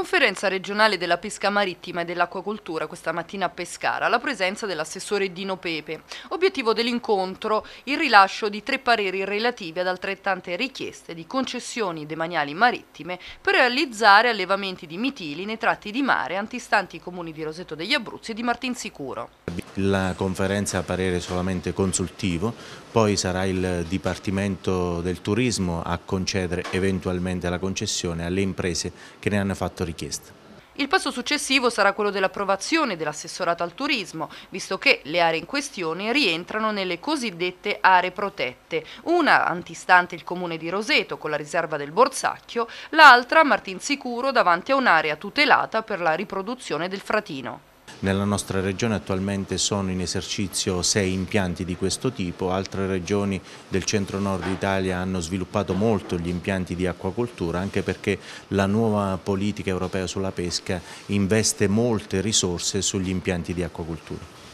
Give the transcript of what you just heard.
conferenza regionale della pesca marittima e dell'acquacoltura questa mattina a Pescara, la presenza dell'assessore Dino Pepe. Obiettivo dell'incontro, il rilascio di tre pareri relativi ad altrettante richieste di concessioni demaniali marittime per realizzare allevamenti di mitili nei tratti di mare antistanti i comuni di Roseto degli Abruzzi e di Martinsicuro la conferenza ha parere solamente consultivo, poi sarà il Dipartimento del Turismo a concedere eventualmente la concessione alle imprese che ne hanno fatto richiesta. Il passo successivo sarà quello dell'approvazione dell'assessorato al turismo, visto che le aree in questione rientrano nelle cosiddette aree protette, una antistante il comune di Roseto con la riserva del Borsacchio, l'altra Martinsicuro davanti a un'area tutelata per la riproduzione del fratino. Nella nostra regione attualmente sono in esercizio sei impianti di questo tipo, altre regioni del centro-nord Italia hanno sviluppato molto gli impianti di acquacoltura anche perché la nuova politica europea sulla pesca investe molte risorse sugli impianti di acquacoltura.